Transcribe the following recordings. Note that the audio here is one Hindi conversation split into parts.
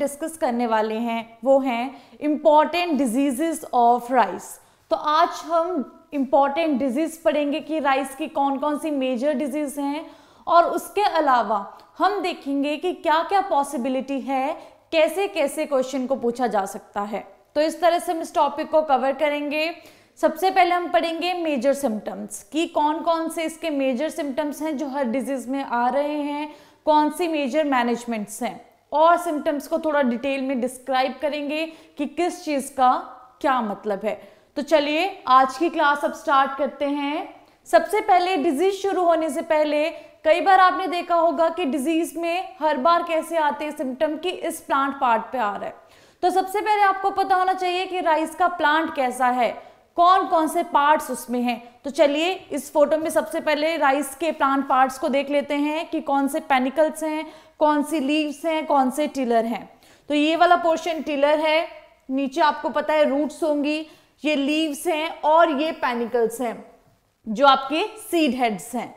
डिस्कस करने वाले हैं वो हैं इम्पॉर्टेंट डिजीजेस ऑफ राइस तो आज हम इम्पॉर्टेंट डिजीज़ पढ़ेंगे कि राइस की कौन कौन सी मेजर डिजीज़ हैं और उसके अलावा हम देखेंगे कि क्या क्या पॉसिबिलिटी है कैसे कैसे क्वेश्चन को पूछा जा सकता है तो इस तरह से हम इस टॉपिक को कवर करेंगे सबसे पहले हम पढ़ेंगे मेजर सिम्टम्स कि कौन कौन से इसके मेजर सिम्टम्स हैं जो हर डिजीज़ में आ रहे हैं कौन सी मेजर मैनेजमेंट्स हैं और सिम्टम्स को थोड़ा डिटेल में डिस्क्राइब करेंगे कि किस चीज़ का क्या मतलब है तो चलिए आज की क्लास अब स्टार्ट करते हैं सबसे पहले डिजीज शुरू होने से पहले कई बार आपने देखा होगा कि डिजीज में हर बार कैसे आते हैं सिम्टम की इस प्लांट पार्ट पे आ रहा है तो सबसे पहले आपको पता होना चाहिए कि राइस का प्लांट कैसा है कौन कौन से पार्ट्स उसमें हैं तो चलिए इस फोटो में सबसे पहले राइस के प्लांट पार्ट्स को देख लेते हैं कि कौन से पेनिकल्स हैं कौन सी लीव्स हैं कौन से टिलर हैं तो ये वाला पोर्शन टिलर है नीचे आपको पता है रूट्स होंगी ये लीव्स हैं और ये पैनिकल्स हैं जो आपके सीड हेड्स हैं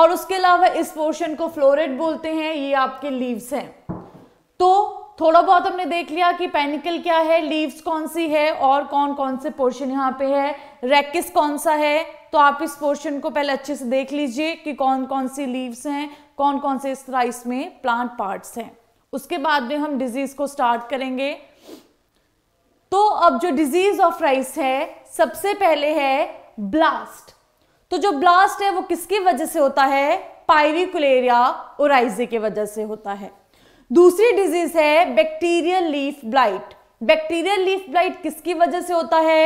और उसके अलावा इस पोर्शन को फ्लोरेट बोलते हैं ये आपके लीव्स हैं तो थोड़ा बहुत हमने देख लिया कि पेनिकल क्या है लीव्स कौन सी है और कौन कौन से पोर्शन यहाँ पे है रैकिस कौन सा है तो आप इस पोर्शन को पहले अच्छे से देख लीजिए कि कौन कौन सी लीव्स हैं कौन कौन से इस तरह इसमें प्लांट पार्ट्स हैं उसके बाद में हम डिजीज को स्टार्ट करेंगे तो अब जो डिजीज ऑफ राइस है सबसे पहले है ब्लास्ट तो जो ब्लास्ट है वो किसकी वजह से होता है पायरिकुलेरिया ओराइजे की वजह से होता है दूसरी डिजीज है bacterial leaf blight bacterial leaf blight किसकी वजह से होता है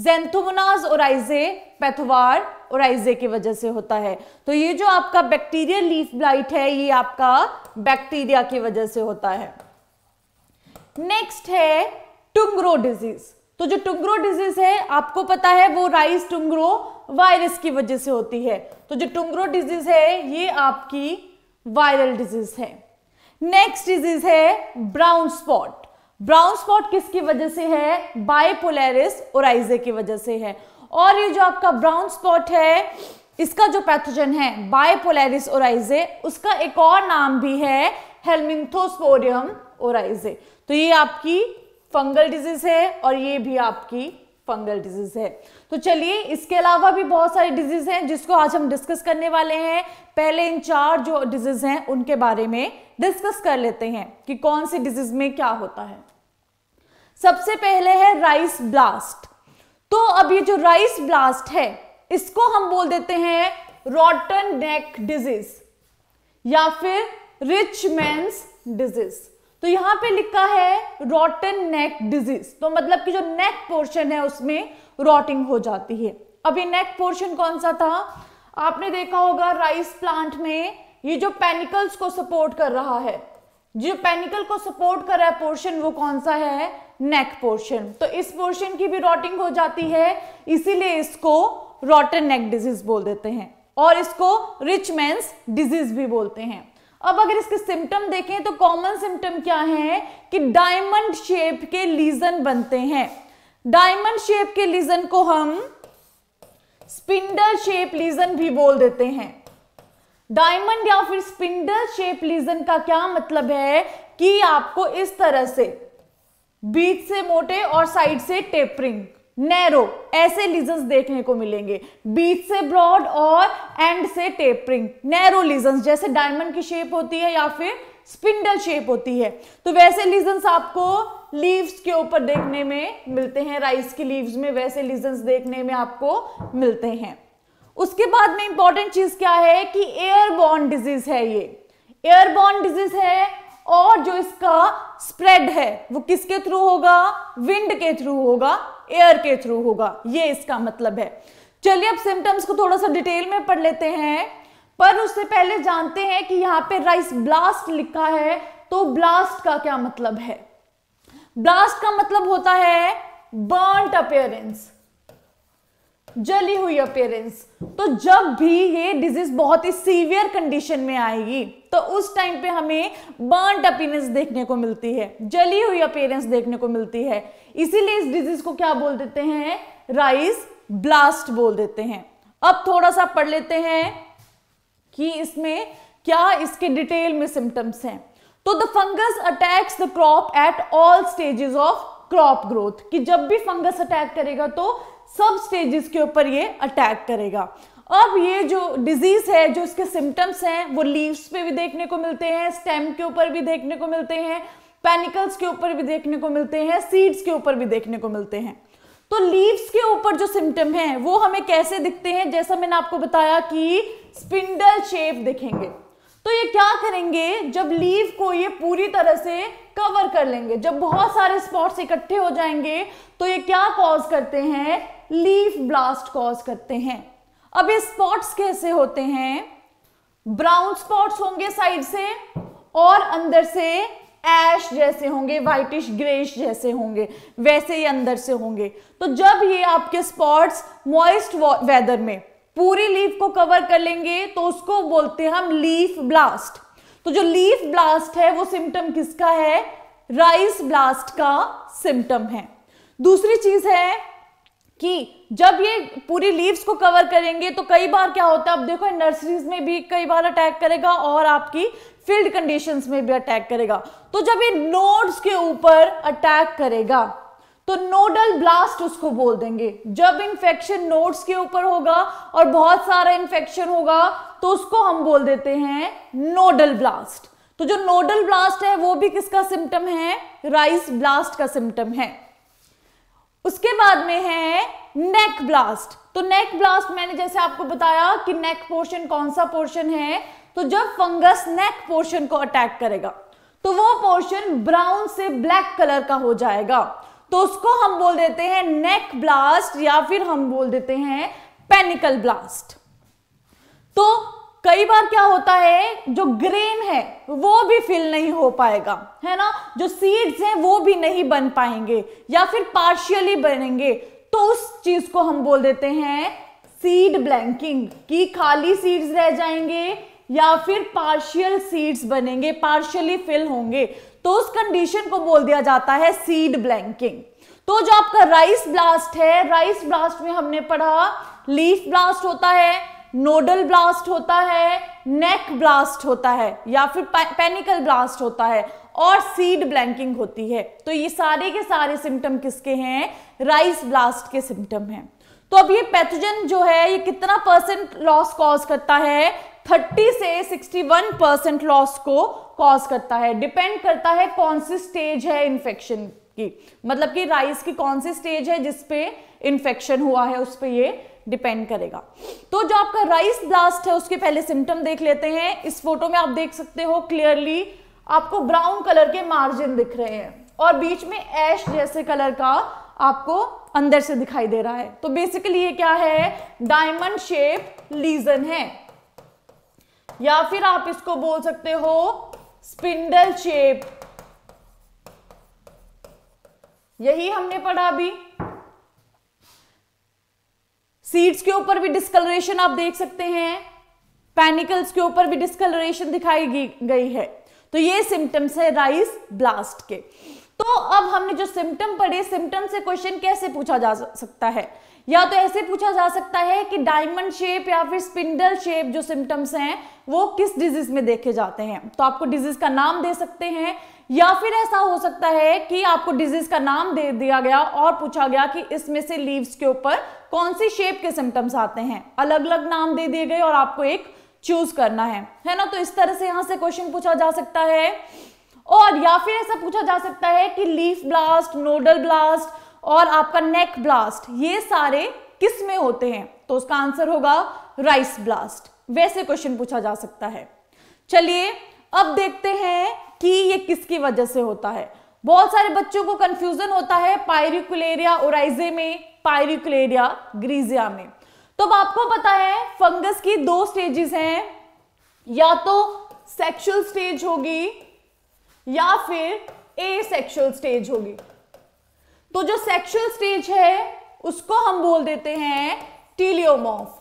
जेंथोमोनाज ओराइजे पैथोवार ओराइजे की वजह से होता है तो ये जो आपका बैक्टीरियल लीफ ब्लाइट है ये आपका बैक्टीरिया की वजह से होता है नेक्स्ट है टुंग्रो डिजीज तो जो टुंग्रो डिजीज है आपको पता है वो राइस टुंग्रो वायरस की वजह से होती है तो जो टुंग्रो डिजीज है ये आपकी वायरल डिजीज है नेक्स्ट डिजीज है ब्राउन स्पॉट ब्राउन स्पॉट किसकी वजह से है बायपोलैरिस ओराइजे की वजह से है और ये जो आपका ब्राउन स्पॉट है इसका जो पैथोजन है बायपोलैरिस ओराइजे उसका एक और नाम भी है हेलमिंथोस्पोरियम ओराइजे तो ये आपकी फंगल डिजीज है और ये भी आपकी फंगल डिजीज है तो चलिए इसके अलावा भी बहुत सारी डिजीज हैं जिसको आज हम डिस्कस करने वाले हैं पहले इन चार जो डिजीज हैं उनके बारे में डिस्कस कर लेते हैं कि कौन सी डिजीज में क्या होता है सबसे पहले है राइस ब्लास्ट तो अब ये जो राइस ब्लास्ट है इसको हम बोल देते हैं रॉटन नेक डिजीज या फिर रिच मैंस डिजीज तो यहां पे लिखा है रॉटन नेक डिजीज तो मतलब कि जो नेक पोर्शन है उसमें रॉटिंग हो जाती है अभी नेक्स्ट पोर्शन कौन सा था आपने देखा होगा राइस प्लांट में ये जो पेनिकल्स को सपोर्ट कर रहा है जो पेनिकल को सपोर्ट कर रहा है पोर्शन वो कौन सा है नेक पोर्शन तो इस पोर्शन की भी रॉटिंग हो जाती है इसीलिए इसको रॉटन नेक डिजीज बोल देते हैं और इसको रिच मैंस डिजीज भी बोलते हैं अब अगर इसके सिम्टम देखें तो कॉमन सिम्टम क्या है कि डायमंड शेप के लीजन बनते हैं डायमंड शेप के लीजन को हम स्पिंडल शेप लीजन भी बोल देते हैं डायमंड या फिर स्पिंडल शेप लीजन का क्या मतलब है कि आपको इस तरह से बीच से मोटे और साइड से टेपरिंग नैरो ऐसे लीजन देखने को मिलेंगे बीच से ब्रॉड और एंड से टेपरिंग नैरो लीजन जैसे डायमंड की शेप होती है या फिर स्पिंडल शेप होती है तो वैसे लीजन आपको लीव्स के ऊपर देखने में मिलते हैं राइस की लीव्स में वैसे लीजन देखने में आपको मिलते हैं उसके बाद में इंपॉर्टेंट चीज क्या है कि एयरबॉर्न डिजीज है ये एयरबॉर्न डिजीज है और जो इसका स्प्रेड है वो किसके थ्रू होगा विंड के थ्रू होगा एयर के थ्रू होगा ये इसका मतलब है चलिए अब सिम्टम्स को थोड़ा सा डिटेल में पढ़ लेते हैं पर उससे पहले जानते हैं कि यहाँ पे राइस ब्लास्ट लिखा है तो ब्लास्ट का क्या मतलब है ब्लास्ट का मतलब होता है बर्ंट अपेयरेंस जली हुई अपेयरेंस तो जब भी ये डिजीज बहुत ही सीवियर कंडीशन में आएगी तो उस टाइम पे हमें बर्ंट अपीयरेंस देखने को मिलती है जली हुई अपेयरेंस देखने को मिलती है इसीलिए इस डिजीज को क्या बोल देते हैं राइस ब्लास्ट बोल देते हैं अब थोड़ा सा पढ़ लेते हैं कि इसमें क्या इसके डिटेल में सिम्टम्स हैं तो the fungus attacks the crop at all stages of crop growth कि जब भी फंगस अटैक करेगा तो सब स्टेजेस के ऊपर ये अटैक करेगा अब ये जो डिजीज है जो इसके सिम्टम्स हैं वो लीव्स पे भी देखने को मिलते हैं स्टेम के ऊपर भी देखने को मिलते हैं पेनिकल्स के ऊपर भी देखने को मिलते हैं सीड्स के ऊपर भी देखने को मिलते हैं तो लीव्स के ऊपर जो सिम्टम है वो हमें कैसे दिखते हैं जैसा मैंने आपको बताया कि स्पिंडल शेप दिखेंगे तो ये क्या करेंगे जब लीव को ये पूरी तरह से कवर कर लेंगे जब बहुत सारे स्पॉट्स इकट्ठे हो जाएंगे तो ये क्या कॉज करते हैं लीफ ब्लास्ट कॉज करते हैं अब ये स्पॉट्स कैसे होते हैं ब्राउन स्पॉट्स होंगे साइड से और अंदर से एश जैसे होंगे व्हाइटिश ग्रेश जैसे होंगे वैसे ही अंदर से होंगे तो जब ये आपके स्पॉट्स मॉइस्ट वेदर में पूरी लीफ को कवर कर लेंगे तो उसको बोलते हैं हम लीफ ब्लास्ट तो जो लीफ ब्लास्ट है वो सिम्टम किसका है राइस ब्लास्ट का सिम्टम है दूसरी चीज है कि जब ये पूरी लीव्स को कवर करेंगे तो कई बार क्या होता है अब देखो नर्सरीज में भी कई बार अटैक करेगा और आपकी फील्ड कंडीशंस में भी अटैक करेगा तो जब ये नोड्स के ऊपर अटैक करेगा तो नोडल ब्लास्ट उसको बोल देंगे जब इंफेक्शन नोड्स के ऊपर होगा और बहुत सारा इंफेक्शन होगा तो उसको हम बोल देते हैं नोडल ब्लास्ट तो जो नोडल ब्लास्ट है वो भी किसका सिम्टम है राइस ब्लास्ट का सिम्टम है उसके बाद में है नेक ब्लास्ट तो नेक ब्लास्ट मैंने जैसे आपको बताया कि नेक पोर्शन कौन सा पोर्शन है तो जब फंगस नेक पोर्शन को अटैक करेगा तो वो पोर्शन ब्राउन से ब्लैक कलर का हो जाएगा तो उसको हम बोल देते हैं नेक ब्लास्ट या फिर हम बोल देते हैं पेनिकल ब्लास्ट तो कई बार क्या होता है जो ग्रेन है वो भी फिल नहीं हो पाएगा है ना जो सीड्स हैं वो भी नहीं बन पाएंगे या फिर पार्शियली बनेंगे तो उस चीज को हम बोल देते हैं सीड ब्लैंकिंग कि खाली सीड्स रह जाएंगे या फिर पार्शियल सीड्स बनेंगे पार्शियली फिल होंगे तो उस कंडीशन को बोल दिया जाता है सीड ब्लैंकिंग तो जो आपका राइस ब्लास्ट है राइस ब्लास्ट में हमने पढ़ा लीफ ब्लास्ट होता है नोडल ब्लास्ट होता है नेक ब्लास्ट होता है या फिर पेनिकल ब्लास्ट होता है और सीड ब्लैंकिंग होती है तो ये सारे के सारे सिम्टम किसके हैं राइस ब्लास्ट के सिम्टम हैं तो अब ये पैथोजन जो है ये कितना परसेंट लॉस कॉज करता है 30 से 61 परसेंट लॉस को कॉज करता है डिपेंड करता है कौन सी स्टेज है इन्फेक्शन की मतलब कि राइस की कौन सी स्टेज है जिसपे इन्फेक्शन हुआ है उस पर ये डिपेंड करेगा तो जो आपका राइस ब्लास्ट है उसके पहले सिम्टम देख लेते हैं इस फोटो में आप देख सकते हो क्लियरली आपको ब्राउन कलर के मार्जिन दिख रहे हैं और बीच में एश जैसे कलर का आपको अंदर से दिखाई दे रहा है तो बेसिकली ये क्या है डायमंड शेप लीजन है या फिर आप इसको बोल सकते हो स्पिंडल शेप यही हमने पढ़ा अभी सीड्स के ऊपर भी डिस्कलरेशन आप देख सकते हैं पैनिकल्स के ऊपर भी डिस्कलरेशन दिखाई गई है तो ये सिम्टम्स है राइस ब्लास्ट के तो अब हमने जो सिम्टम पढ़े सिम्टम से क्वेश्चन कैसे पूछा जा सकता है या तो ऐसे पूछा जा सकता है कि डायमंड शेप या फिर स्पिंडल शेप जो सिम्टम्स हैं वो किस डिजीज में देखे जाते हैं तो आपको डिजीज का नाम दे सकते हैं या फिर ऐसा हो सकता है कि आपको डिजीज का नाम दे दिया गया और पूछा गया कि इसमें से लीव्स के ऊपर कौन सी शेप के सिम्टम्स आते हैं अलग अलग नाम दे दिए गए और आपको एक चूज करना है है ना तो इस तरह से यहां से क्वेश्चन पूछा जा सकता है और या फिर ऐसा पूछा जा सकता है कि लीफ ब्लास्ट नोडल ब्लास्ट और आपका नेक ब्लास्ट ये सारे किस में होते हैं तो उसका आंसर होगा राइस ब्लास्ट वैसे क्वेश्चन पूछा जा सकता है चलिए अब देखते हैं कि ये किसकी वजह से होता है बहुत सारे बच्चों को कंफ्यूजन होता है पायरिकुलेरिया ओराइजे में पायरिकुलेरिया ग्रीजिया में तो अब आपको पता है फंगस की दो स्टेजेस हैं या तो सेक्सुअल स्टेज होगी या फिर ए सेक्सुअल स्टेज होगी तो जो सेक्सुअल स्टेज है उसको हम बोल देते हैं टीलियोमोफ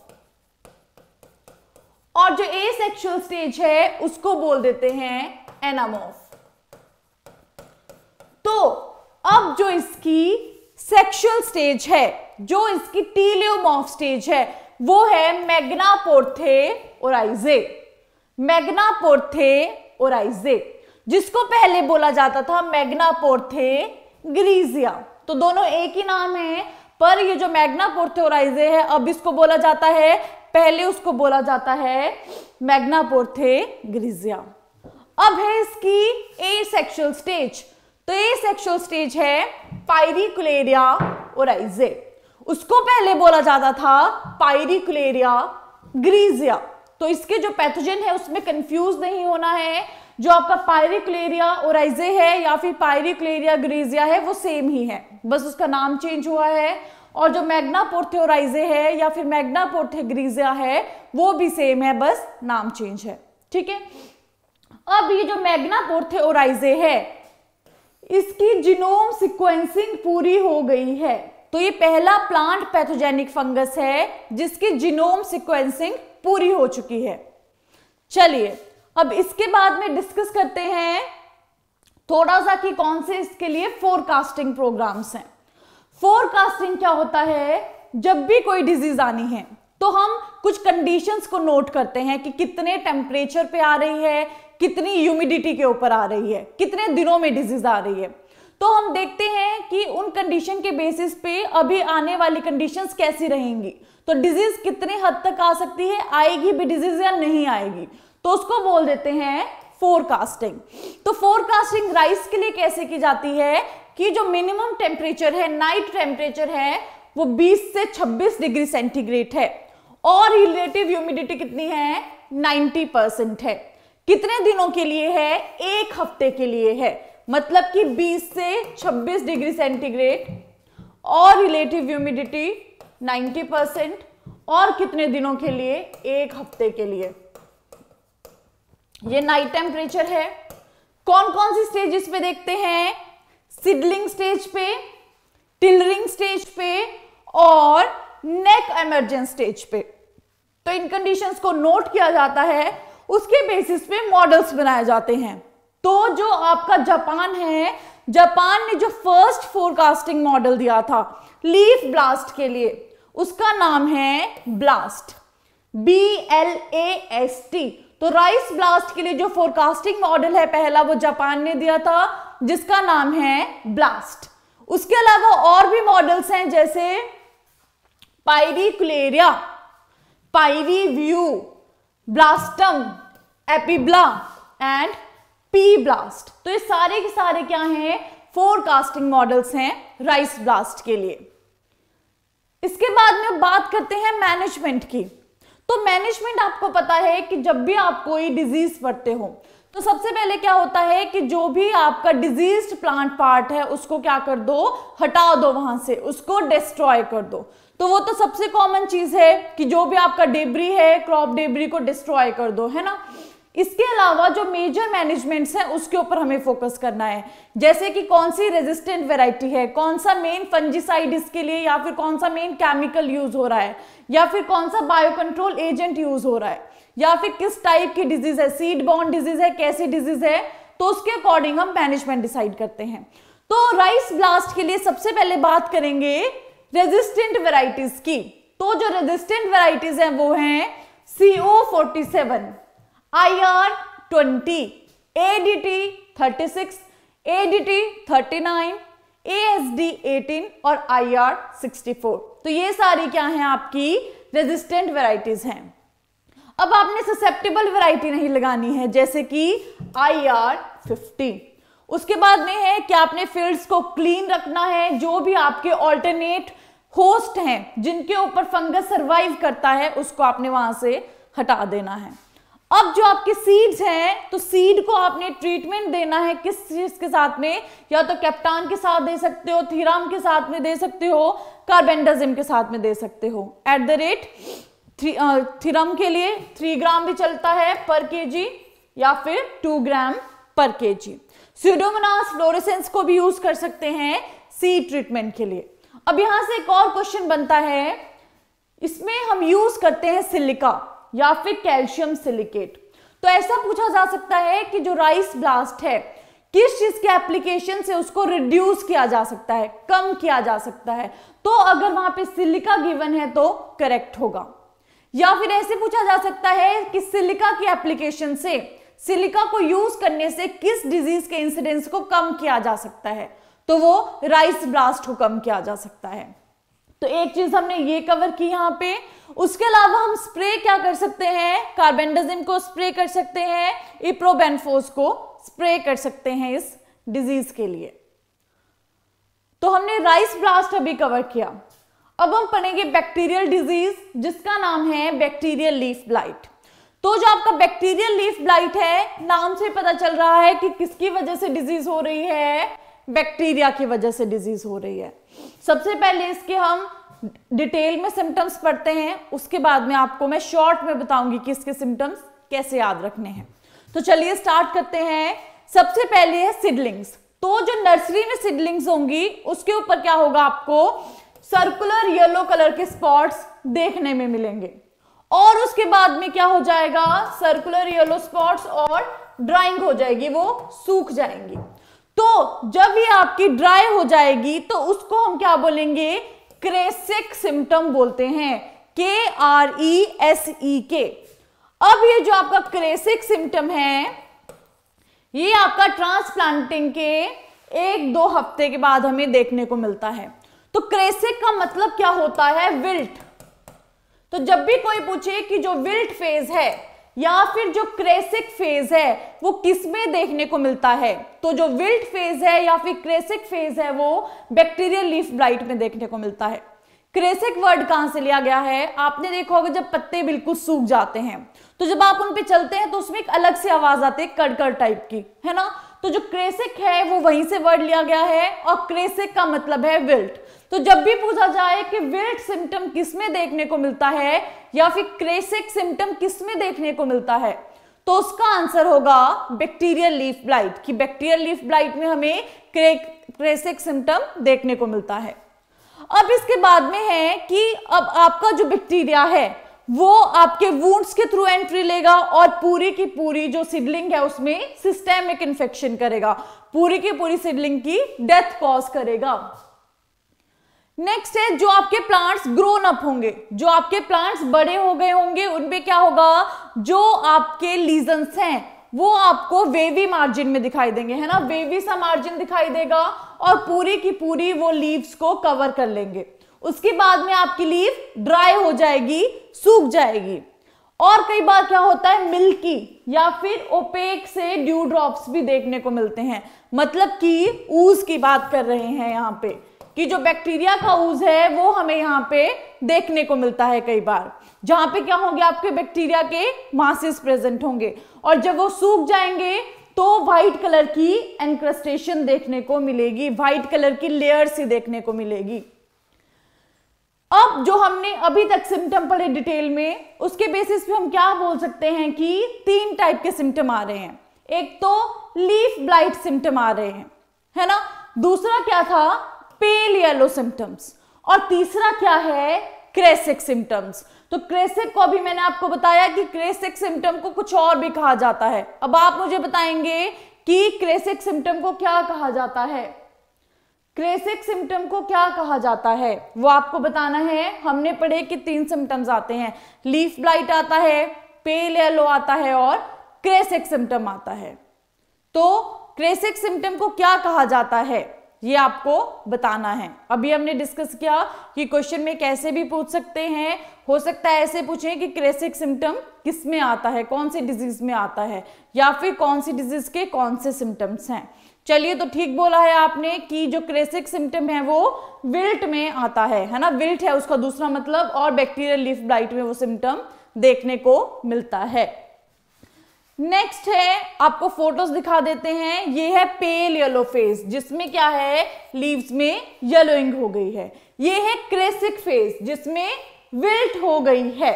और जो ए सेक्शुअल स्टेज है उसको बोल देते हैं एनामोफ तो अब जो इसकी सेक्शुअल स्टेज है जो इसकी टीलियोमोफ स्टेज है वो है मैग्नापोर्थे ओराइजे मैग्नापोर्थे ओराइजे जिसको पहले बोला जाता था मैग्नापोर्थे ग्रीजिया तो दोनों एक ही नाम है पर ये जो मैग्ना पोर्थोराइजे है अब इसको बोला जाता है पहले उसको बोला जाता है मैग्ना पोर्थे ग्रीजिया अब है इसकी ए सेक्शुअल स्टेज तो ए सेक्शुअल स्टेज है पायरिकुलेरिया ओराइजे उसको पहले बोला जाता था पायरिकुलेरिया ग्रीजिया तो इसके जो पैथोजन है उसमें कंफ्यूज नहीं होना है जो आपका पायरिक्लेरिया ओराइजे है या फिर पायरिक्लेरिया ग्रीजिया है वो सेम ही है बस उसका नाम चेंज हुआ है और जो मैग्ना पोर्थ्योराइजे है या फिर मैग्ना पोर्थेग्रीजिया है वो भी सेम है बस नाम चेंज है ठीक है अब ये जो मैग्ना पोर्थ्योराइजे है इसकी जिनोम सिक्वेंसिंग पूरी हो गई है तो ये पहला प्लांट पैथोजेनिक फंगस है जिसकी जिनोम सिक्वेंसिंग पूरी हो चुकी है चलिए अब इसके बाद में डिस्कस करते हैं थोड़ा सा कि कौन से इसके लिए फोरकास्टिंग प्रोग्राम्स हैं फोरकास्टिंग क्या होता है जब भी कोई डिजीज आनी है तो हम कुछ कंडीशंस को नोट करते हैं कि कितने टेम्परेचर पे आ रही है कितनी ह्यूमिडिटी के ऊपर आ रही है कितने दिनों में डिजीज आ रही है तो हम देखते हैं कि उन कंडीशन के बेसिस पे अभी आने वाली कंडीशंस कैसी रहेंगी तो डिजीज कितने हद तक आ सकती है आएगी भी डिजीज या नहीं आएगी तो उसको बोल देते हैं फोरकास्टिंग तो फोरकास्टिंग राइस के लिए कैसे की जाती है कि जो मिनिमम टेम्परेचर है नाइट टेम्परेचर है वो 20 से 26 डिग्री सेंटीग्रेड है और रिलेटिव ह्यूमिडिटी कितनी है 90 परसेंट है कितने दिनों के लिए है एक हफ्ते के लिए है मतलब कि 20 से 26 डिग्री सेंटीग्रेड और रिलेटिव ह्यूमिडिटी 90 परसेंट और कितने दिनों के लिए एक हफ्ते के लिए ये नाइट टेम्परेचर है कौन कौन सी स्टेजेस पे देखते हैं सिडलिंग स्टेज पे टिलरिंग स्टेज पे और नेक एमरजेंट स्टेज पे तो इन कंडीशंस को नोट किया जाता है उसके बेसिस पे मॉडल्स बनाए जाते हैं तो जो आपका जापान है जापान ने जो फर्स्ट फोरकास्टिंग मॉडल दिया था लीफ ब्लास्ट के लिए उसका नाम है blast B L A S T तो राइस ब्लास्ट के लिए जो फोरकास्टिंग मॉडल है पहला वो जापान ने दिया था जिसका नाम है ब्लास्ट उसके अलावा और भी मॉडल्स हैं जैसे pyricularia pyri view blastam epibla and P blast तो ये सारे के सारे क्या हैं फोरकास्टिंग मॉडल्स हैं राइस ब्लास्ट के लिए इसके बाद में बात करते हैं मैनेजमेंट की तो मैनेजमेंट आपको पता है कि जब भी आप कोई डिजीज पड़ते हो तो सबसे पहले क्या होता है कि जो भी आपका डिजीज प्लांट पार्ट है उसको क्या कर दो हटा दो वहां से उसको डिस्ट्रॉय कर दो तो वो तो सबसे कॉमन चीज है कि जो भी आपका डेबरी है क्रॉप डेबरी को डिस्ट्रॉय कर दो है ना इसके अलावा जो मेजर मैनेजमेंट्स हैं उसके ऊपर हमें फोकस करना है जैसे कि कौन सी रेजिस्टेंट वेराइटी है कौन सा मेन फंजिसाइड इसके लिए या फिर कौन सा मेन केमिकल यूज हो रहा है या फिर कौन सा बायो कंट्रोल एजेंट यूज हो रहा है या फिर किस टाइप की डिजीज है सीड बॉन्ड डिजीज है कैसी डिजीज है तो उसके अकॉर्डिंग हम मैनेजमेंट डिसाइड करते हैं तो राइस ब्लास्ट के लिए सबसे पहले बात करेंगे रेजिस्टेंट वेराइटीज की तो जो रेजिस्टेंट वेराइटीज है वो है CO forty seven D 20 ADT 36 ADT 39 ASD 18 और आईआर 64 तो ये सारी क्या है आपकी रेजिस्टेंट वेराइटीज हैं अब आपने ससेप्टेबल वेराइटी नहीं लगानी है जैसे कि आई आर फिफ्टी उसके बाद में है कि आपने फील्ड्स को क्लीन रखना है जो भी आपके ऑल्टरनेट होस्ट हैं जिनके ऊपर फंगस सरवाइव करता है उसको आपने वहां से हटा देना है अब जो आपके सीड्स हैं तो सीड को आपने ट्रीटमेंट देना है किस चीज के साथ में या तो कैप्टान के साथ दे सकते हो थीराम के साथ में दे सकते हो कार्बेंडाजिम के साथ में दे सकते हो एट द रेट थीरम के लिए थ्री ग्राम भी चलता है पर केजी या फिर टू ग्राम पर केजी सीडोमोनास फ्लोरेसेंस को भी यूज कर सकते हैं सीड ट्रीटमेंट के लिए अब यहां से एक और क्वेश्चन बनता है इसमें हम यूज करते हैं सिलिका या फिर कैल्शियम सिलिकेट तो ऐसा पूछा जा सकता है कि जो राइस ब्लास्ट है किस चीज के एप्लीकेशन से उसको रिड्यूस किया जा सकता है कम किया जा सकता है तो अगर वहां पे सिलिका गिवन है तो करेक्ट होगा या फिर ऐसे पूछा जा सकता है कि सिलिका की एप्लीकेशन से सिलिका को यूज करने से किस डिजीज के इंसिडेंस को कम किया जा सकता है तो वो राइस ब्लास्ट को कम किया जा सकता है तो एक चीज हमने ये कवर की यहाँ पे उसके अलावा हम स्प्रे क्या कर सकते हैं कार्बेंडाजिम को स्प्रे कर सकते हैं इप्रोबेनफोस को स्प्रे कर सकते हैं इस डिजीज के लिए तो हमने राइस ब्लास्ट अभी कवर किया अब हम पढ़ेंगे बैक्टीरियल डिजीज जिसका नाम है बैक्टीरियल लीफ ब्लाइट तो जो आपका बैक्टीरियल लीफ ब्लाइट है नाम से पता चल रहा है कि किसकी वजह से डिजीज हो रही है बैक्टीरिया की वजह से डिजीज हो रही है सबसे पहले इसके हम डिटेल में सिम्टम्स पढ़ते हैं उसके बाद में आपको मैं शॉर्ट में बताऊंगी कि इसके सिम्टम्स कैसे याद रखने हैं तो चलिए स्टार्ट करते हैं सबसे पहले है सिडलिंग्स तो जो नर्सरी में सिडलिंग्स होंगी उसके ऊपर क्या होगा आपको सर्कुलर येलो कलर के स्पॉट्स देखने में मिलेंगे और उसके बाद में क्या हो जाएगा सर्कुलर येलो स्पॉट्स और ड्राइंग हो जाएगी वो सूख जाएंगी तो जब ये आपकी ड्राई हो जाएगी तो उसको हम क्या बोलेंगे क्रेसिक सिम्टम बोलते हैं के आर ई एस ई के अब ये जो आपका क्रेसिक सिम्टम है ये आपका ट्रांसप्लांटिंग के एक दो हफ्ते के बाद हमें देखने को मिलता है तो क्रेसिक का मतलब क्या होता है विल्ट तो जब भी कोई पूछे कि जो विल्ट फेज है या फिर जो क्रेसिक फेज है वो किस में देखने को मिलता है तो जो विल्ट फेज है या फिर क्रेसिक फेज है वो बैक्टीरियल लीफ ब्लाइट में देखने को मिलता है क्रेसिक वर्ड कहां से लिया गया है आपने देखा होगा जब पत्ते बिल्कुल सूख जाते हैं तो जब आप उन पे चलते हैं तो उसमें एक अलग से आवाज आती है कड़कड़ टाइप की है ना तो जो क्रेसिक है वो वहीं से वर्ड लिया गया है और क्रेसिक का मतलब है विल्ट तो जब भी पूछा जाए कि विल्ट सिम्टम किसमें देखने को मिलता है या फिर क्रेसिक सिम्टम किसमें देखने को मिलता है तो उसका आंसर होगा बैक्टीरियल लीफ ब्लाइट कि बैक्टीरियल लीफ ब्लाइट में हमें क्रेसिक सिम्टम देखने को मिलता है अब इसके बाद में है कि अब आपका जो बैक्टीरिया है वो आपके वूड्स के थ्रू एंट्री लेगा और पूरी की पूरी जो सिडलिंग है उसमें सिस्टेमिक इन्फेक्शन करेगा पूरी की पूरी सिडलिंग की डेथ कॉज करेगा नेक्स्ट है जो आपके प्लांट्स ग्रोन अप होंगे जो आपके प्लांट्स बड़े हो गए होंगे उनमें क्या होगा जो आपके लीजन्स हैं वो आपको वेवी मार्जिन में दिखाई देंगे है ना वेवी सा मार्जिन दिखाई देगा और पूरी की पूरी वो लीव्स को कवर कर लेंगे उसके बाद में आपकी लीव ड्राई हो जाएगी सूख जाएगी और कई बार क्या होता है मिल्की या फिर ओपेक से ड्यू ड्रॉप्स भी देखने को मिलते हैं मतलब कि ऊज की बात कर रहे हैं यहाँ पे कि जो बैक्टीरिया का ऊज है वो हमें यहाँ पे देखने को मिलता है कई बार जहां पे क्या होंगे आपके बैक्टीरिया के मासेस प्रेजेंट होंगे और जब वो सूख जाएंगे तो व्हाइट कलर की एनक्रस्टेशन देखने को मिलेगी व्हाइट कलर की लेयर ही देखने को मिलेगी अब जो हमने अभी तक सिम्टम पढ़े डिटेल में उसके बेसिस पे हम क्या बोल सकते हैं कि तीन टाइप के सिम्टम आ रहे हैं एक तो लीफ ब्लाइट सिम्टम आ रहे हैं है ना दूसरा क्या था पेल येलो सिम्टम्स और तीसरा क्या है क्रेसिक सिम्टम्स तो क्रेसिक को भी मैंने आपको बताया कि क्रेसिक सिम्टम को कुछ और भी कहा जाता है अब आप मुझे बताएंगे कि क्रेसिक सिम्टम को क्या कहा जाता है क्रेसिक सिम्टम को क्या कहा जाता है वो आपको बताना है हमने पढ़े कि तीन सिम्टम्स आते हैं लीफ ब्लाइट आता है पेल येलो आता है और क्रेसिक सिम्टम आता है तो क्रेसिक सिम्टम को क्या कहा जाता है ये आपको बताना है अभी हमने डिस्कस किया कि क्वेश्चन में कैसे भी पूछ सकते हैं हो सकता है ऐसे पूछें कि क्रेसिक सिम्टम किस में आता है कौन सी डिजीज में आता है या फिर कौन सी डिजीज के कौन से सिम्टम्स हैं चलिए तो ठीक बोला है आपने कि जो क्रेसिक सिम्टम है वो विल्ट में आता है है ना विल्ट है उसका दूसरा मतलब और बैक्टीरियल लिफ ब्लाइट में वो सिम्टम देखने को मिलता है नेक्स्ट है आपको फोटोज दिखा देते हैं ये है पेल येलो फेस जिसमें क्या है लीव्स में येलोइंग हो गई है ये है क्रेसिक फेस जिसमें विल्ट हो गई है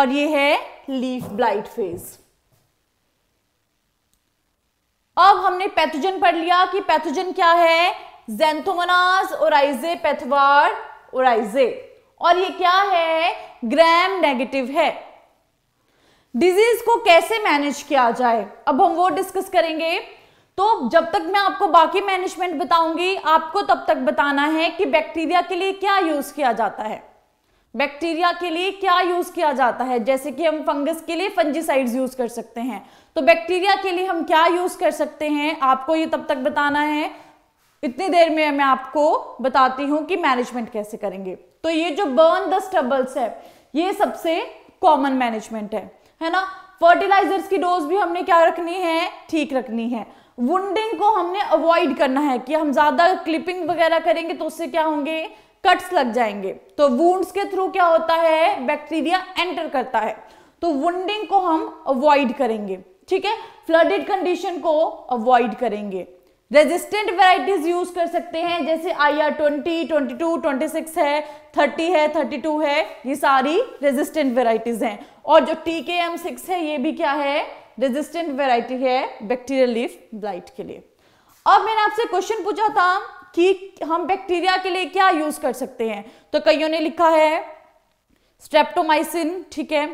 और ये है लीफ ब्लाइट फेज अब हमने पैथोजन पढ़ लिया कि पैथोजन क्या है जेंथोमनास ओराइजे पैथवार ओराइजे और ये क्या है ग्राम नेगेटिव है डिजीज को कैसे मैनेज किया जाए अब हम वो डिस्कस करेंगे तो जब तक मैं आपको बाकी मैनेजमेंट बताऊंगी आपको तब तक बताना है कि बैक्टीरिया के लिए क्या यूज किया जाता है बैक्टीरिया के लिए क्या यूज किया जाता है जैसे कि हम फंगस के लिए फंजीसाइड्स यूज कर सकते हैं तो बैक्टीरिया के लिए हम क्या यूज कर सकते हैं आपको ये तब तक बताना है इतनी देर में मैं आपको बताती हूं कि मैनेजमेंट कैसे करेंगे तो ये जो बर्न द स्टबल्स है ये सबसे कॉमन मैनेजमेंट है है ना फर्टिलाइजर्स की डोज भी हमने क्या रखनी है ठीक रखनी है वुंडिंग को हमने अवॉइड करना है कि हम ज्यादा क्लिपिंग वगैरह करेंगे तो उससे क्या होंगे कट्स लग जाएंगे तो वुंड्स के थ्रू क्या होता है बैक्टीरिया एंटर करता है तो वुंडिंग को हम अवॉइड करेंगे ठीक है फ्लडेड कंडीशन को अवॉइड करेंगे रेजिस्टेंट वेराइटीज यूज कर सकते हैं जैसे I R twenty twenty two twenty six है थर्टी है थर्टी टू है ये सारी रेजिस्टेंट वेराइटीज हैं और जो टी के एम सिक्स है ये भी क्या है रेजिस्टेंट वेराइटी है बैक्टीरियल लीफ ब्लाइट के लिए अब मैंने आपसे क्वेश्चन पूछा था कि हम बैक्टीरिया के लिए क्या यूज कर सकते हैं तो कईयों ने लिखा है स्ट्रेप्टोमाइसिन ठीक है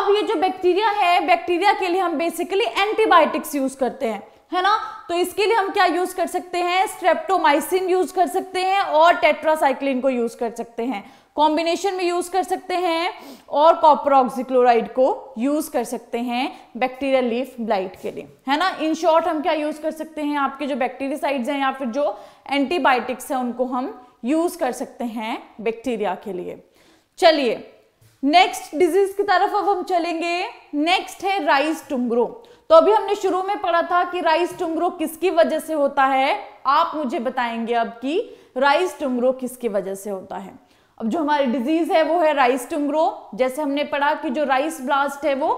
अब ये जो बैक्टीरिया है बैक्टीरिया के लिए हम बेसिकली एंटीबायोटिक्स यूज करते हैं है ना तो इसके लिए हम क्या यूज कर सकते हैं स्ट्रेप्टोमाइसिन यूज कर सकते हैं और टेट्रासाइक्लिन को यूज कर सकते हैं कॉम्बिनेशन में यूज कर सकते हैं और कॉपरऑक्सीक्लोराइड को यूज कर सकते हैं बैक्टीरियल लीफ ब्लाइट के लिए है ना इन शॉर्ट हम क्या यूज कर सकते हैं आपके जो बैक्टीरिसाइड्स हैं या फिर जो एंटीबायोटिक्स हैं उनको हम यूज कर सकते हैं बैक्टीरिया के लिए चलिए नेक्स्ट डिजीज की तरफ अब हम चलेंगे नेक्स्ट है राइस टुमग्रो तो अभी हमने शुरू में पढ़ा था कि राइस टुमरो किसकी वजह से होता है आप मुझे बताएंगे अब कि राइस टुमरो किसकी वजह से होता है अब जो हमारी डिजीज है वो है राइस टुमरो जैसे हमने पढ़ा कि जो राइस ब्लास्ट है वो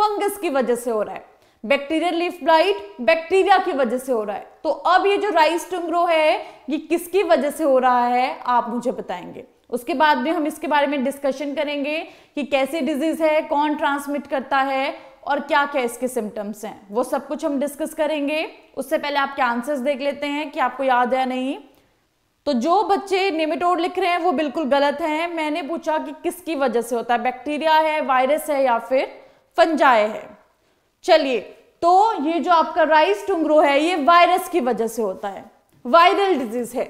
फंगस की वजह से हो रहा है बैक्टीरिया लिफ ब्लाइट बैक्टीरिया की वजह से हो रहा है तो अब ये जो राइस टुमरो है ये किसकी वजह से हो रहा है आप मुझे बताएंगे उसके बाद में हम इसके बारे में डिस्कशन करेंगे कि कैसे डिजीज है कौन ट्रांसमिट करता है और क्या क्या इसके सिम्टम्स हैं वो सब कुछ हम डिस्कस करेंगे उससे पहले आपके आंसर्स देख लेते हैं कि आपको याद है नहीं तो जो बच्चे निमिटोड लिख रहे हैं वो बिल्कुल गलत हैं मैंने पूछा कि किसकी वजह से होता है बैक्टीरिया है वायरस है या फिर फंजाए है चलिए तो ये जो आपका राइस टुंगरो है ये वायरस की वजह से होता है वायरल डिजीज है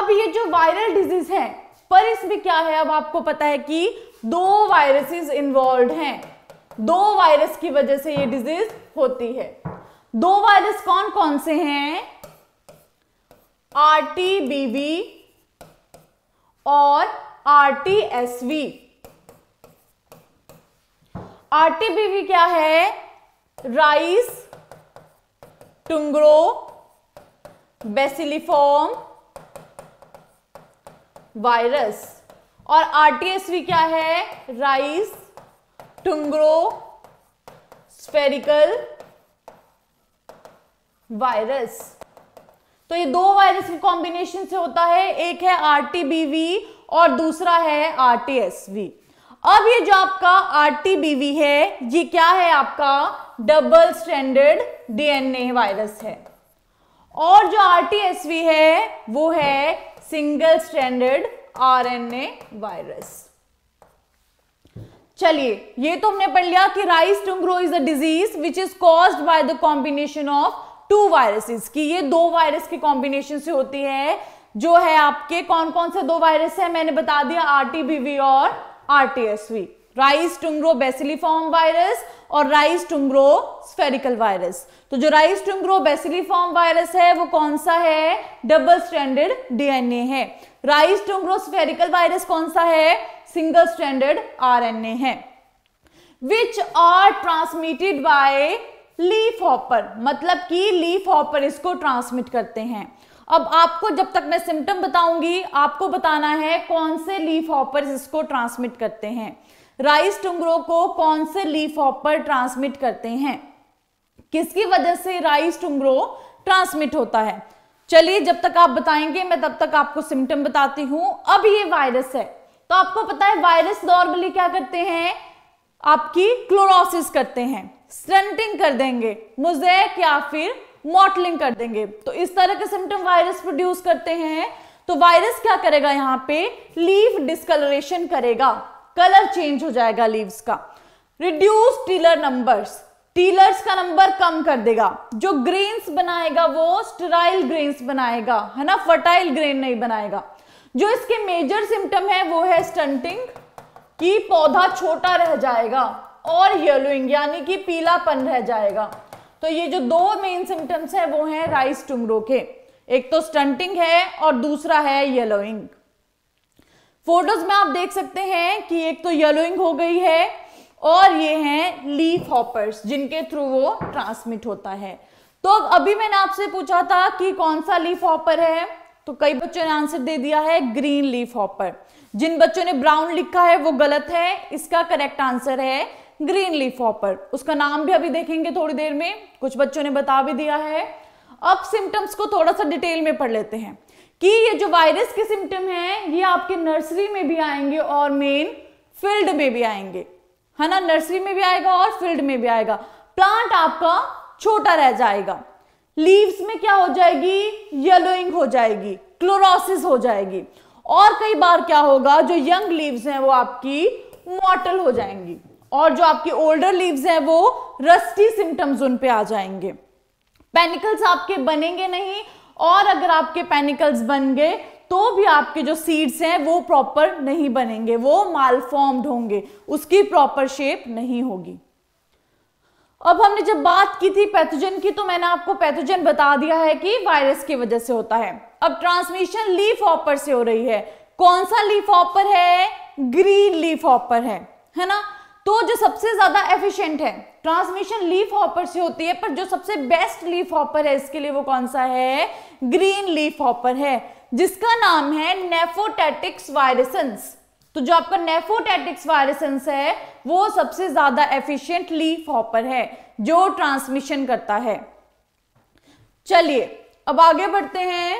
अब ये जो वायरल डिजीज है पर इसमें क्या है अब आपको पता है कि दो वायरसेस इन्वॉल्व हैं दो वायरस की वजह से ये डिजीज होती है दो वायरस कौन कौन से हैं आरटीबीवी और आरटीएसवी आरटीबीवी क्या है राइस टुंग्रो बेसिलिफॉर्म वायरस और आरटीएसवी क्या है राइस टुंग्रोस्फेरिकल वायरस तो ये दो वायरस के कॉम्बिनेशन से होता है एक है आर और दूसरा है आर अब ये जो आपका आर है ये क्या है आपका डबल स्टैंडर्ड डीएनए वायरस है और जो आर है वो है सिंगल स्टैंडर्ड आरएनए वायरस चलिए ये तो हमने पढ़ लिया कि rice tungro is a disease which is caused by the combination of two viruses की ये दो वायरस के कॉम्बिनेशन से होती है जो है आपके कौन कौन से दो वायरस है मैंने बता दिया आरटीबीवी और RTSV rice tungro bacilliform virus और राइस टुंग्रो स्फेरिकल वायरस तो जो राइस टुंग्रो बेसिलीफॉर्म वायरस है वो कौन सा है डबल स्टैंडर्ड डीएनए है राइस टुंग्रो स्फेरिकल वायरस कौन सा है सिंगल स्टैंडर्ड आरएनए है which are transmitted by leaf hopper मतलब कि लीफ हॉपर इसको ट्रांसमिट करते हैं अब आपको जब तक मैं सिम्टम बताऊंगी आपको बताना है कौन से लीफ हॉपर इसको ट्रांसमिट करते हैं राइस टुंगरो को कौन से लीफ हॉपर ट्रांसमिट करते हैं किसकी वजह से राइस टुंगरो ट्रांसमिट होता है चलिए जब तक आप बताएंगे मैं तब तक आपको सिम्टम बताती हूं अब ये वायरस है तो आपको पता है वायरस नॉर्मली क्या करते हैं आपकी क्लोरोसिस करते हैं स्टंटिंग कर देंगे मुजैक या फिर मॉटलिंग कर देंगे तो इस तरह के सिम्टम वायरस प्रोड्यूस करते हैं तो वायरस क्या करेगा यहाँ पे लीव डिस्कलरेशन करेगा कलर चेंज हो जाएगा लीव्स का रिड्यूस टीलर नंबर्स टीलर्स का नंबर कम कर देगा जो ग्रेन्स बनाएगा वो स्टराइल ग्रेन्स बनाएगा है ना फर्टाइल ग्रेन नहीं बनाएगा जो इसके मेजर सिम्टम है वो है स्टंटिंग कि पौधा छोटा रह जाएगा और येलोइंग यानी कि पीलापन रह जाएगा तो ये जो दो मेन सिम्टम्स है वो है राइस टुमरो के एक तो स्टंटिंग है और दूसरा है येलोइंग फोटोज में आप देख सकते हैं कि एक तो येलोइंग हो गई है और ये हैं लीफ हॉपर्स जिनके थ्रू वो ट्रांसमिट होता है तो अभी मैंने आपसे पूछा था कि कौन सा लीफ हॉपर है तो कई बच्चों ने आंसर दे दिया है ग्रीन लीफ हॉपर जिन बच्चों ने ब्राउन लिखा है वो गलत है इसका करेक्ट आंसर है ग्रीन लीफ हॉपर उसका नाम भी अभी देखेंगे थोड़ी देर में कुछ बच्चों ने बता भी दिया है अब सिम्टम्स को थोड़ा सा डिटेल में पढ़ लेते हैं कि ये जो वायरस के सिम्टम हैं ये आपके नर्सरी में भी आएंगे और मेन फील्ड में भी आएंगे है ना नर्सरी में भी आएगा और फील्ड में भी आएगा प्लांट आपका छोटा रह जाएगा लीव्स में क्या हो जाएगी येलोइंग हो जाएगी क्लोरोसिस हो जाएगी और कई बार क्या होगा जो यंग लीव्स हैं वो आपकी मॉटल हो जाएंगी और जो आपकी ओल्डर लीव्स हैं वो रस्टी सिम्टम्स उन पे आ जाएंगे पेनिकल्स आपके बनेंगे नहीं और अगर आपके पेनिकल्स बन गए तो भी आपके जो सीड्स हैं वो प्रॉपर नहीं बनेंगे वो मालफॉर्म्ड होंगे उसकी प्रॉपर शेप नहीं होगी अब हमने जब बात की थी पैथोजन की तो मैंने आपको पैथोजन बता दिया है कि वायरस की वजह से होता है अब ट्रांसमिशन लीफ ऑपर से हो रही है कौन सा लीफ ऑपर है ग्रीन लीफ ऑपर है है ना तो जो सबसे ज्यादा एफिशिएंट है ट्रांसमिशन लीफ ऑपर से होती है पर जो सबसे बेस्ट लीफ ऑपर है इसके लिए वो कौन सा है ग्रीन लीफ ऑपर है जिसका नाम है नेफोटेटिक्स वायरसेंस तो जो आपका नेफोटेटिक्स वायरसेंस है वो सबसे ज्यादा एफिशिएंट लीफ हॉपर है जो ट्रांसमिशन करता है चलिए अब आगे बढ़ते हैं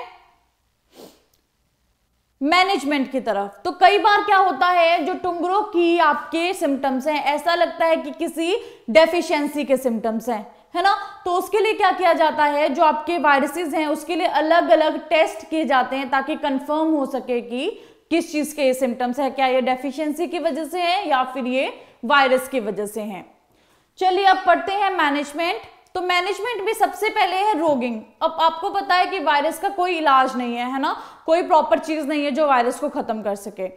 मैनेजमेंट की तरफ तो कई बार क्या होता है जो टुंगरों की आपके सिम्टम्स हैं ऐसा लगता है कि किसी डेफिशिएंसी के सिम्टम्स हैं है ना तो उसके लिए क्या किया जाता है जो आपके वायरसेस हैं उसके लिए अलग अलग टेस्ट किए जाते हैं ताकि कंफर्म हो सके कि किस चीज़ के ये सिम्टम्स है क्या ये डेफिशिएंसी की वजह से है या फिर ये वायरस की वजह से है चलिए अब पढ़ते हैं मैनेजमेंट तो मैनेजमेंट में सबसे पहले है रोगिंग अब आपको पता है कि वायरस का कोई इलाज नहीं है है ना कोई प्रॉपर चीज़ नहीं है जो वायरस को ख़त्म कर सके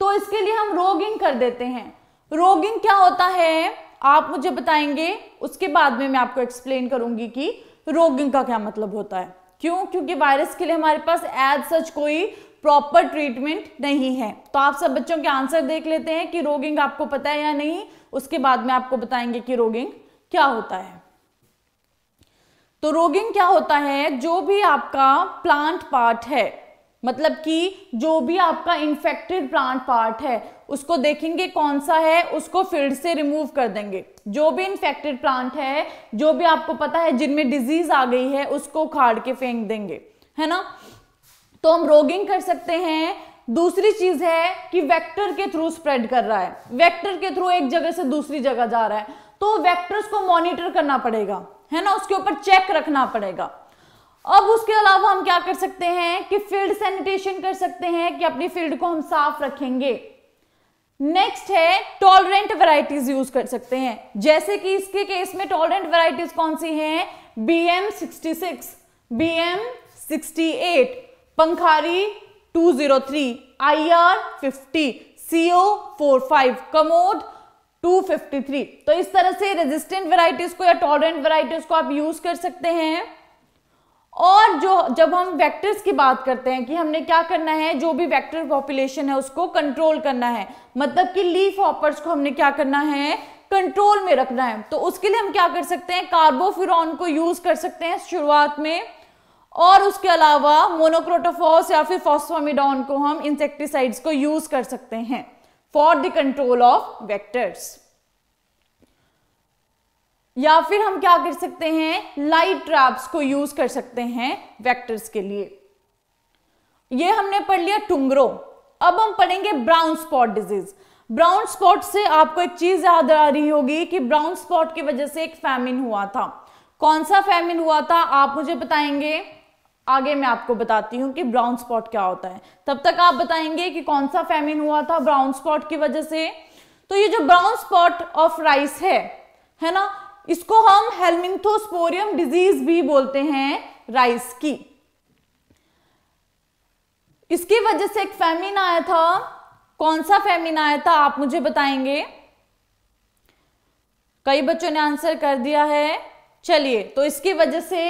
तो इसके लिए हम रोगिंग कर देते हैं रोगिंग क्या होता है आप मुझे बताएंगे उसके बाद में मैं आपको एक्सप्लेन करूंगी कि रोगिंग का क्या मतलब होता है क्यों क्योंकि वायरस के लिए हमारे पास एज सच कोई प्रॉपर ट्रीटमेंट नहीं है तो आप सब बच्चों के आंसर देख लेते हैं कि रोगिंग आपको पता है या नहीं उसके बाद में आपको बताएंगे कि रोगिंग क्या होता है तो रोगिंग क्या होता है जो भी आपका प्लांट पार्ट है मतलब कि जो भी आपका इन्फेक्टेड प्लांट पार्ट है उसको देखेंगे कौन सा है उसको फील्ड से रिमूव कर देंगे जो भी इन्फेक्टेड प्लांट है जो भी आपको पता है जिनमें डिजीज आ गई है उसको उखाड़ के फेंक देंगे है ना तो हम रोगिंग कर सकते हैं दूसरी चीज है कि वेक्टर के थ्रू स्प्रेड कर रहा है वेक्टर के थ्रू एक जगह से दूसरी जगह जा रहा है तो वेक्टर्स को मॉनिटर करना पड़ेगा है ना उसके ऊपर चेक रखना पड़ेगा अब उसके अलावा हम क्या कर सकते हैं कि फील्ड सैनिटेशन कर सकते हैं कि अपनी फील्ड को हम साफ रखेंगे नेक्स्ट है टॉलरेंट वैरायटीज यूज कर सकते हैं जैसे कि इसके केस में टॉलरेंट वैरायटीज कौन सी हैं B M sixty six B M sixty eight Pankhari 203 zero three CO R Kamod 253 तो इस तरह से रेजिस्टेंट वेराइटीज को या टॉलरेंट वेराइटीज को आप यूज कर सकते हैं और जो जब हम वेक्टर्स की बात करते हैं कि हमने क्या करना है जो भी वेक्टर पॉपुलेशन है उसको कंट्रोल करना है मतलब कि लीफ ऑपर्स को हमने क्या करना है कंट्रोल में रखना है तो उसके लिए हम क्या कर सकते हैं कार्बोफिरॉन को यूज कर सकते हैं शुरुआत में और उसके अलावा मोनोक्रोटोफॉस या फिर फॉस्फोमिडॉन को हम इंसेक्टिसाइड्स को यूज कर सकते हैं for the control of vectors या फिर हम क्या कर सकते हैं लाइट ट्रैप्स को यूज कर सकते हैं वेक्टर्स के लिए ये हमने पढ़ लिया टुंगरो अब हम पढ़ेंगे brown spot disease brown spot से आपको एक चीज याद आ रही होगी कि ब्राउन स्पॉट की वजह से एक फैमिन हुआ था कौन सा फैमिन हुआ था आप मुझे बताएंगे आगे मैं आपको बताती हूँ कि ब्राउन स्पॉट क्या होता है तब तक आप बताएंगे कि कौन सा फेमिन हुआ था ब्राउन स्पॉट की वजह से तो ये जो ब्राउन स्पॉट ऑफ राइस है है ना इसको हम हेलमिंथोस्पोरियम डिजीज भी बोलते हैं राइस की इसकी वजह से एक फेमिन आया था कौन सा फेमिन आया था आप मुझे बताएंगे कई बच्चों ने आंसर कर दिया है चलिए तो इसकी वजह से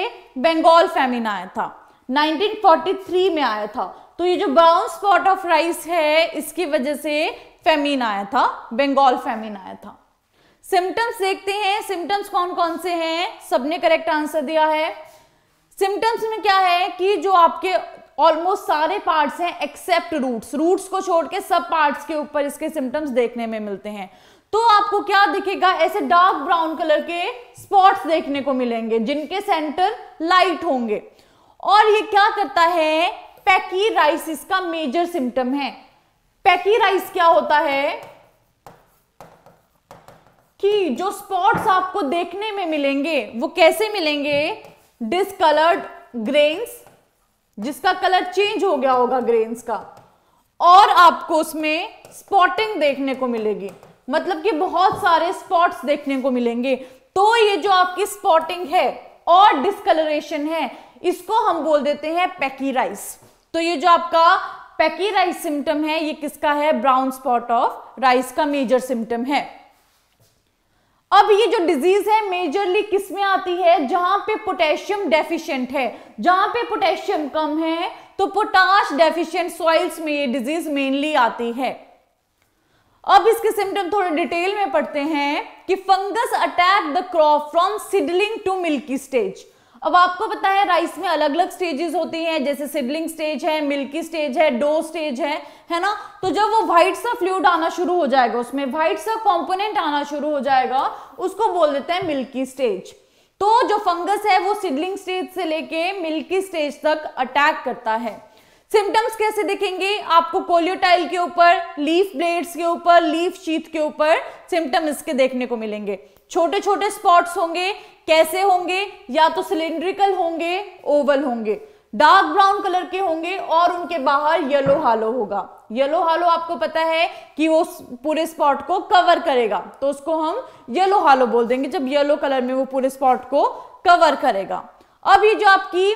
बंगाल फेमिन आया था 1943 में आया था तो ये जो ब्राउन स्पॉट ऑफ राइस है इसकी वजह से फेमिन आया था बंगाल फेमिन आया था सिम्टम्स देखते हैं सिम्टम्स कौन कौन से हैं सबने करेक्ट आंसर दिया है सिम्टम्स में क्या है कि जो आपके ऑलमोस्ट सारे पार्ट्स हैं एक्सेप्ट रूट्स रूट्स को छोड़ के सब पार्ट्स के ऊपर इसके सिम्टम्स देखने में मिलते हैं तो आपको क्या दिखेगा ऐसे डार्क ब्राउन कलर के स्पॉट्स देखने को मिलेंगे जिनके सेंटर लाइट होंगे और ये क्या करता है पैकीराइस इसका मेजर सिम्टम है पैकीराइस क्या होता है कि जो स्पॉट्स आपको देखने में मिलेंगे वो कैसे मिलेंगे डिसकलर्ड ग्रेन्स जिसका कलर चेंज हो गया होगा ग्रेन्स का और आपको उसमें स्पॉटिंग देखने को मिलेगी मतलब कि बहुत सारे स्पॉट्स देखने को मिलेंगे तो ये जो आपकी स्पॉटिंग है और डिसकलरेशन है इसको हम बोल देते हैं पैकी राइस तो ये जो आपका पैकी राइस सिम्टम है ये किसका है ब्राउन स्पॉट ऑफ राइस का मेजर सिम्टम है अब ये जो डिजीज है मेजरली किस में आती है जहां पे पोटेशियम डेफिशिएंट है जहां पे पोटेशियम कम है तो पोटाश डेफिशिएंट सॉइल्स में ये डिजीज मेनली आती है अब इसके सिम्टम थोड़े डिटेल में पढ़ते हैं कि fungus attack the crop from seedling to milky stage अब आपको पता है राइस में अलग अलग स्टेजेस होती हैं जैसे सिडलिंग स्टेज है मिल्की स्टेज है डो स्टेज है है ना तो जब वो व्हाइट सा फ्लूड आना शुरू हो जाएगा उसमें व्हाइट सा कंपोनेंट आना शुरू हो जाएगा उसको बोल देते हैं मिल्की स्टेज तो जो फंगस है वो सिडलिंग स्टेज से लेके मिल्की स्टेज तक अटैक करता है सिम्टम्स कैसे दिखेंगे आपको कोलियोटाइल के ऊपर लीफ ब्लेड्स के ऊपर लीफ शीत के ऊपर सिम्टम इसके देखने को मिलेंगे छोटे छोटे स्पॉट्स होंगे कैसे होंगे या तो सिलेंड्रिकल होंगे ओवल होंगे डार्क ब्राउन कलर के होंगे और उनके बाहर येलो हालो होगा येलो हालो आपको पता है कि वो पूरे स्पॉट को कवर करेगा तो उसको हम येलो हालो बोल देंगे जब येलो कलर में वो पूरे स्पॉट को कवर करेगा अब ये जो आपकी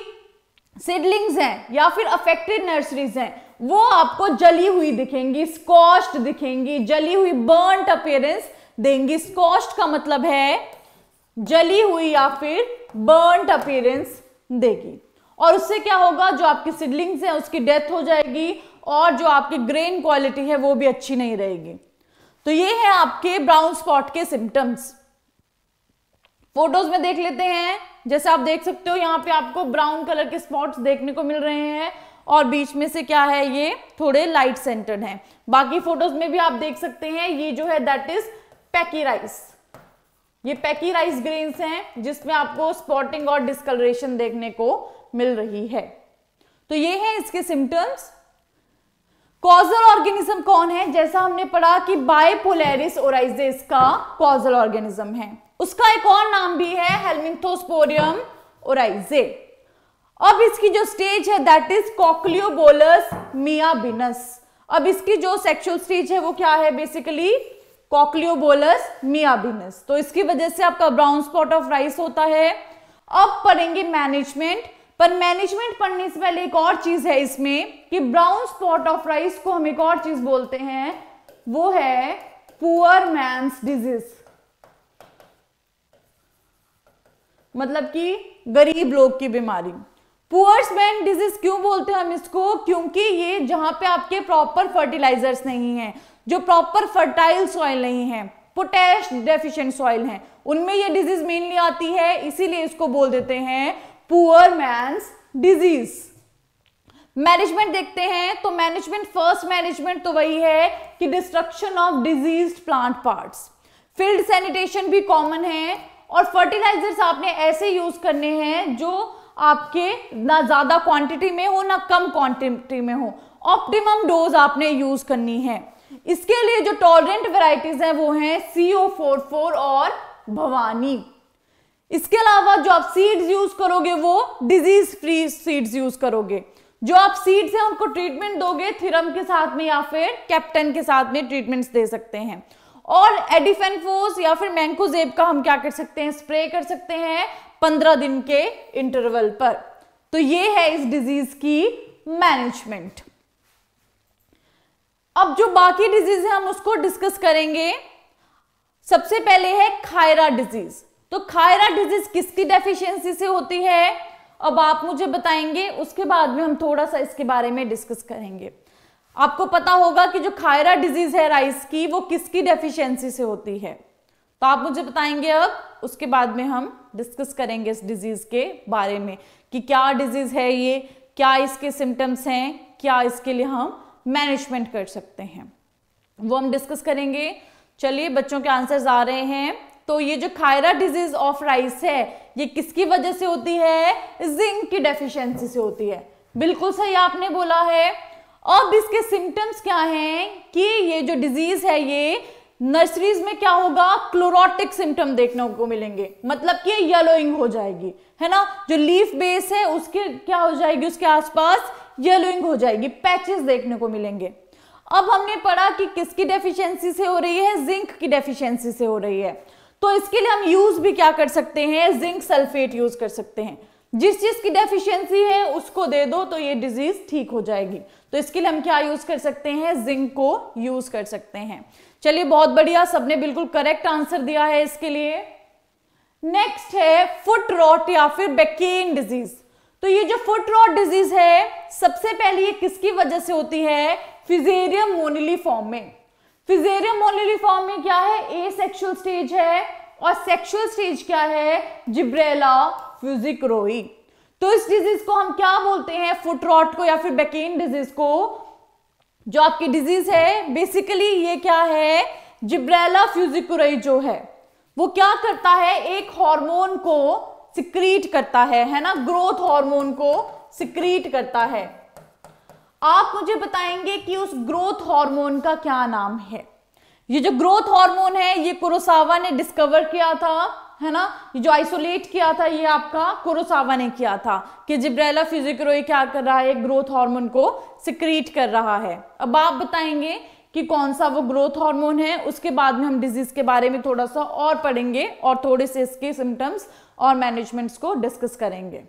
सिडलिंग्स हैं या फिर अफेक्टेड नर्सरीज हैं वो आपको जली हुई दिखेंगी स्कॉस्ट दिखेंगी जली हुई बर्नट अपेयरेंस देंगी स्कॉस्ट का मतलब है जली हुई या फिर बर्नड अपीयरेंस देगी और उससे क्या होगा जो आपकी सिडलिंग्स हैं उसकी डेथ हो जाएगी और जो आपकी ग्रेन क्वालिटी है वो भी अच्छी नहीं रहेगी तो ये है आपके ब्राउन स्पॉट के सिम्टम्स फोटोज में देख लेते हैं जैसे आप देख सकते हो यहाँ पे आपको ब्राउन कलर के स्पॉट्स देखने को मिल रहे हैं और बीच में से क्या है ये थोड़े लाइट सेंटर्ड हैं बाकी फोटोज में भी आप देख सकते हैं ये जो है दैट इज राइस ये पैकी राइस ग्रेन्स हैं जिसमें आपको स्पॉटिंग और डिस्कलरेशन देखने को मिल रही है तो ये है इसके सिम्टम्स कॉजल ऑर्गेनिज्म कौन है जैसा हमने पढ़ा कि बायपोलैरिस ओराइजेस का कॉजल ऑर्गेनिज्म है उसका एक और नाम भी है हेलमिंथोस्पोरियम ओराइजे अब इसकी जो स्टेज है दैट इज कॉक्लियोबोलस मियाबिनस अब इसकी जो सेक्सुअल स्टेज है वो क्या है बेसिकली कॉकलियोबोलस मियाबिनस तो इसकी वजह से आपका ब्राउन स्पॉट ऑफ राइस होता है अब पढ़ेंगे मैनेजमेंट पर मैनेजमेंट पढ़ने से पहले एक और चीज है इसमें कि ब्राउन स्पॉट ऑफ राइस को हम एक और चीज बोलते हैं वो है पुअर मैंस डिजीज मतलब कि गरीब लोग की बीमारी मैन डिजीज क्यों बोलते हैं हम इसको क्योंकि ये जहां पे आपके प्रॉपर फर्टिलाइजर्स नहीं है जो प्रॉपर फर्टाइल सॉइल नहीं है पोटैश डेफिशिएंट सॉइल है उनमें ये डिजीज मेनली आती है इसीलिए इसको बोल देते हैं पुअर मैंस डिजीज मैनेजमेंट देखते हैं तो मैनेजमेंट फर्स्ट मैनेजमेंट तो वही है कि destruction of disease plant parts field sanitation भी कॉमन है और फर्टिलाइजर्स आपने ऐसे यूज करने हैं जो आपके ना ज़्यादा क्वांटिटी में हो ना कम क्वांटिटी में हो ऑप्टिमम डोज आपने यूज करनी है इसके लिए जो टॉलरेंट वेराइटीज हैं वो हैं सीओ फोर फोर और भवानी इसके अलावा जो आप सीड्स यूज करोगे वो डिजीज फ्री सीड्स यूज करोगे जो आप सीड्स हैं उनको ट्रीटमेंट दोगे थिरम के साथ में या फिर कैप्टन के साथ में ट्रीटमेंट्स दे सकते हैं और एडिफेनफोस या फिर मैंकोजेब का हम क्या कर सकते हैं स्प्रे कर सकते हैं पंद्रह दिन के इंटरवल पर तो ये है इस डिजीज की मैनेजमेंट अब जो बाकी डिजीज है हम उसको डिस्कस करेंगे सबसे पहले है खायरा डिजीज तो खायरा डिजीज किसकी डेफिशिएंसी से होती है अब आप मुझे बताएंगे उसके बाद में हम थोड़ा सा इसके बारे में डिस्कस करेंगे आपको पता होगा कि जो खायरा डिजीज है राइस की वो किसकी डेफिशिएंसी से होती है तो आप मुझे बताएंगे अब उसके बाद में हम डिस्कस करेंगे इस डिजीज के बारे में कि क्या डिजीज है ये क्या इसके सिम्टम्स हैं क्या इसके लिए हम मैनेजमेंट कर सकते हैं वो हम डिस्कस करेंगे चलिए बच्चों के आंसर्स आ रहे हैं तो ये जो खायरा डिजीज ऑफ राइस है ये किसकी वजह से होती है जिंक की डेफिशिएंसी से होती है बिल्कुल सही आपने बोला है अब इसके सिम्टम्स क्या हैं कि ये जो डिजीज है ये नर्सरीज में क्या होगा क्लोरोटिक सिम्टम देखने को मिलेंगे मतलब कि येलोइंग हो जाएगी है ना जो लीफ बेस है उसके क्या हो जाएगी उसके आसपास येलोइंग हो जाएगी पैचेस देखने को मिलेंगे अब हमने पढ़ा कि किसकी डेफिशिएंसी से हो रही है जिंक की डेफिशिएंसी से हो रही है तो इसके लिए हम यूज भी क्या कर सकते हैं जिंक सल्फेट यूज कर सकते हैं जिस चीज की डेफिशिएंसी है उसको दे दो तो ये डिजीज ठीक हो जाएगी तो इसके लिए हम क्या यूज कर सकते हैं जिंक को यूज कर सकते हैं चलिए बहुत बढ़िया सबने बिल्कुल करेक्ट आंसर दिया है इसके लिए नेक्स्ट है फुट रॉट या फिर बेकेन डिजीज तो ये जो फुट रॉट डिजीज है सबसे पहले ये किसकी वजह से होती है फिजेरियम मोनिली फॉर्म में फिजेरियम मोनिली फॉर्म में क्या है ए सेक्शुअल स्टेज है और सेक्शुअल स्टेज क्या है जिब्रेला फ्यूजिक रोई तो इस डिजीज को हम क्या बोलते हैं फुट रॉट को या फिर बेकेन डिजीज को जो आपकी डिजीज है बेसिकली ये क्या है जिब्रेला फ्यूजिकुरई जो है वो क्या करता है एक हार्मोन को सिक्रीट करता है है ना ग्रोथ हार्मोन को सिक्रीट करता है आप मुझे बताएंगे कि उस ग्रोथ हार्मोन का क्या नाम है ये जो ग्रोथ हार्मोन है ये कुरोसावा ने डिस्कवर किया था है ना ये जो आइसोलेट किया था ये आपका कुरोसावा ने किया था कि जिब्रेला फिजिक्रोई क्या कर रहा है ग्रोथ हार्मोन को सिक्रीट कर रहा है अब आप बताएंगे कि कौन सा वो ग्रोथ हार्मोन है उसके बाद में हम डिजीज के बारे में थोड़ा सा और पढ़ेंगे और थोड़े से इसके सिम्टम्स और मैनेजमेंट्स को डिस्कस करेंगे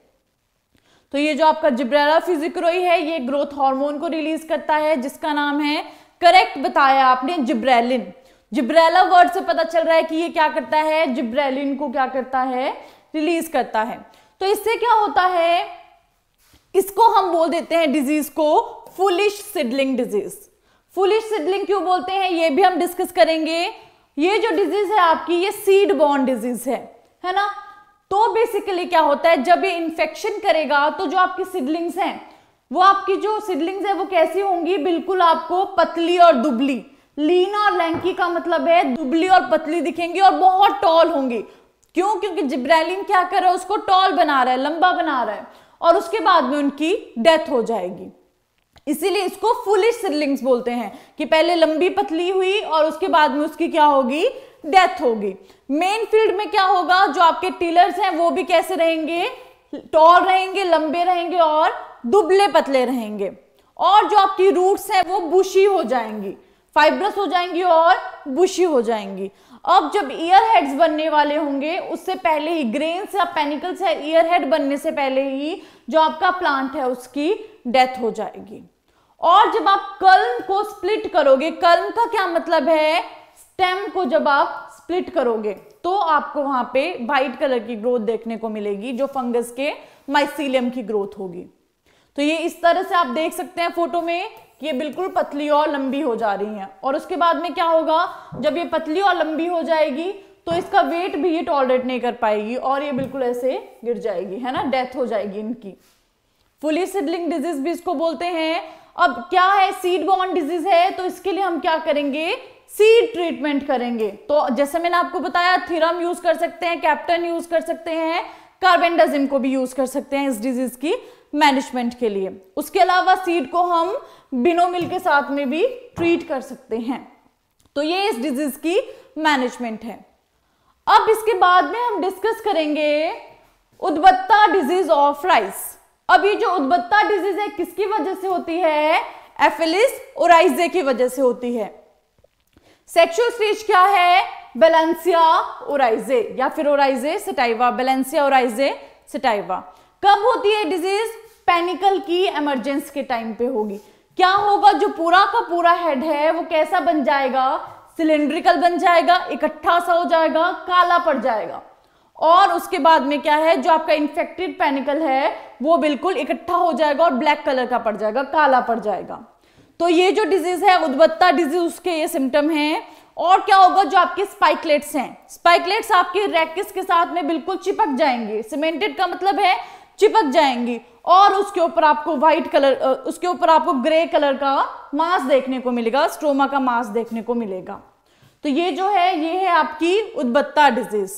तो ये जो आपका जिब्रेला फिजिक्रोई है ये ग्रोथ हार्मोन को रिलीज करता है जिसका नाम है करेक्ट बताया आपने जिब्रेलिन जिब्रेला वर्ड से पता चल रहा है कि ये क्या करता है जिब्रेलिन को क्या करता है रिलीज करता है तो इससे क्या होता है इसको हम बोल देते हैं डिजीज को foolish seedling disease foolish seedling क्यों बोलते हैं ये भी हम डिस्कस करेंगे ये जो डिजीज है आपकी ये सीड बॉर्न डिजीज है है ना तो बेसिकली क्या होता है जब ये इंफेक्शन करेगा तो जो आपकी सिडलिंग्स हैं वो आपकी जो सिडलिंग्स है वो कैसी होंगी बिल्कुल आपको पतली और दुबली लीन और लैंकी का मतलब है दुबली और पतली दिखेंगी और बहुत टॉल होंगी क्यों क्योंकि जिब्रैलिन क्या कर रहा है उसको टॉल बना रहा है लंबा बना रहा है और उसके बाद में उनकी डेथ हो जाएगी इसीलिए इसको फुलिश सीडलिंग्स बोलते हैं कि पहले लंबी पतली हुई और उसके बाद में उसकी क्या होगी डेथ होगी मेन फील्ड में क्या होगा जो आपके टीलर्स हैं वो भी कैसे रहेंगे टॉल रहेंगे लंबे रहेंगे और दुबले पतले रहेंगे और जो आपकी रूट्स हैं वो बुशी हो जाएंगी फाइब्रस हो जाएंगी और बुशी हो जाएंगी अब जब ईयर हेड्स बनने वाले होंगे उससे पहले ही ग्रेन्स या पेनिकल्स या ईयर हेड बनने से पहले ही जो आपका प्लांट है उसकी डेथ हो जाएगी और जब आप कलम को स्प्लिट करोगे कलम का क्या मतलब है स्टेम को जब आप स्प्लिट करोगे तो आपको वहां पे व्हाइट कलर की ग्रोथ देखने को मिलेगी जो फंगस के माइसीलियम की ग्रोथ होगी तो ये इस तरह से आप देख सकते हैं फोटो में कि ये बिल्कुल पतली और लंबी हो जा रही है और उसके बाद में क्या होगा जब ये पतली और लंबी हो जाएगी तो इसका वेट भी ये टॉलरेट नहीं कर पाएगी और ये बिल्कुल ऐसे गिर जाएगी है ना डेथ हो जाएगी इनकी फुली सिडलिंग डिजीज भी इसको बोलते हैं अब क्या है सीड बॉन डिजीज है तो इसके लिए हम क्या करेंगे सीड ट्रीटमेंट करेंगे तो जैसे मैंने आपको बताया थीरम यूज कर सकते हैं कैप्टन यूज कर सकते हैं कार्बेंडाजिम को भी यूज कर सकते हैं इस डिजीज की मैनेजमेंट के लिए उसके अलावा सीड को हम बिनोमिल के साथ में भी ट्रीट कर सकते हैं तो ये इस डिजीज की मैनेजमेंट है अब इसके बाद में हम डिस्कस करेंगे उदबत्ता डिजीज ऑफ राइस अब ये जो उद्बत्ता डिजीज है किसकी वजह से होती है एफिलिस ओराइजे की वजह से होती है सेक्सुअल स्टेज क्या है बेलेंसिया ओराइजे या फिर ओराइजे सिटाइवा बेलेंसिया ओराइजे सिटाइवा कब होती है डिजीज पैनिकल की एमरजेंसी के टाइम पे होगी क्या होगा जो पूरा का पूरा हेड है वो कैसा बन जाएगा सिलेंड्रिकल बन जाएगा इकट्ठा सा हो जाएगा काला पड़ जाएगा और उसके बाद में क्या है जो आपका इन्फेक्टेड पेनिकल है वो बिल्कुल इकट्ठा हो जाएगा और ब्लैक कलर का पड़ जाएगा काला पड़ जाएगा तो ये जो डिजीज है उद्वत्ता डिजीज उसके ये सिम्टम है और क्या होगा जो आपके स्पाइकलेट्स हैं स्पाइकलेट्स आपके रैकिस के साथ में बिल्कुल चिपक जाएंगे सीमेंटेड का मतलब है चिपक जाएंगी और उसके ऊपर आपको व्हाइट कलर उसके ऊपर आपको ग्रे कलर का मांस देखने को मिलेगा स्ट्रोमा का मांस देखने को मिलेगा तो ये जो है ये है आपकी उद्बत्ता डिजीज़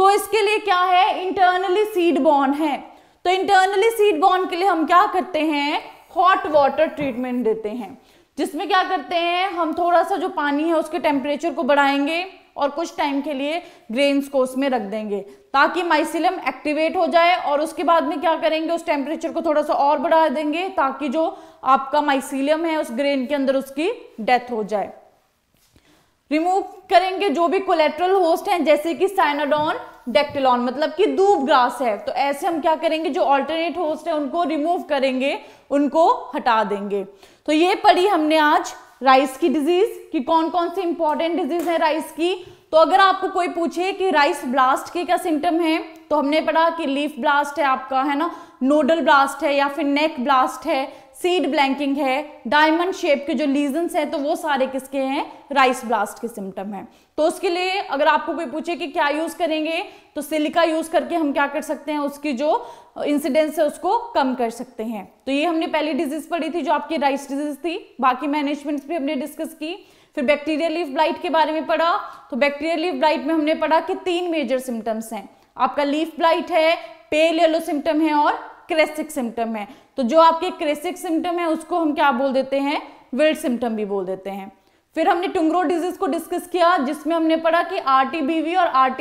तो इसके लिए क्या है इंटरनली सीड बॉन है तो इंटरनली सीड बॉन के लिए हम क्या करते हैं हॉट वाटर ट्रीटमेंट देते हैं जिसमें क्या करते हैं हम थोड़ा सा जो पानी है उसके टेम्परेचर को बढ़ाएंगे और कुछ टाइम के लिए ग्रेन्स को उसमें रख देंगे ताकि माइसिलम एक्टिवेट हो जाए और उसके बाद में क्या करेंगे उस टेम्परेचर को थोड़ा सा और बढ़ा देंगे ताकि जो आपका माइसिलियम है उस ग्रेन के अंदर उसकी डेथ हो जाए रिमूव करेंगे जो भी कोलेट्रल होस्ट हैं जैसे कि साइनाडोन डेक्टिलॉन मतलब कि दूब ग्रास है तो ऐसे हम क्या करेंगे जो ऑल्टरनेट होस्ट है उनको रिमूव करेंगे उनको हटा देंगे तो ये पढ़ी हमने आज राइस की डिजीज कि कौन कौन सी इंपॉर्टेंट डिजीज है राइस की तो अगर आपको कोई पूछे कि राइस ब्लास्ट के क्या सिम्टम है तो हमने पढ़ा कि लीफ ब्लास्ट है आपका है ना नोडल ब्लास्ट है या फिर नेक ब्लास्ट है सीड ब्लैंकिंग है डायमंड शेप के जो लीजन्स हैं तो वो सारे किसके हैं राइस ब्लास्ट के सिम्टम हैं तो उसके लिए अगर आपको कोई पूछे कि क्या यूज़ करेंगे तो सिलिका यूज़ करके हम क्या कर सकते हैं उसकी जो इंसिडेंस है उसको कम कर सकते हैं तो ये हमने पहली डिजीज़ पढ़ी थी जो आपकी राइस डिजीज़ थी बाकी मैनेजमेंट्स भी हमने डिस्कस की फिर बैक्टीरिया लीफ ब्लाइट के बारे में पढ़ा तो बैक्टीरिया लीफ ब्लाइट में हमने पढ़ा कि तीन मेजर सिम्टम्स हैं आपका लीफ ब्लाइट है पेल येलो सिम्टम है और क्रेसिक सिम्टम है तो जो आपके क्रेसिक सिम्टम है उसको हम क्या बोल देते हैं विल्ड सिम्टम भी बोल देते हैं फिर हमने टुंगरो डिजीज को डिस्कस किया जिसमें हमने पढ़ा कि आर और आर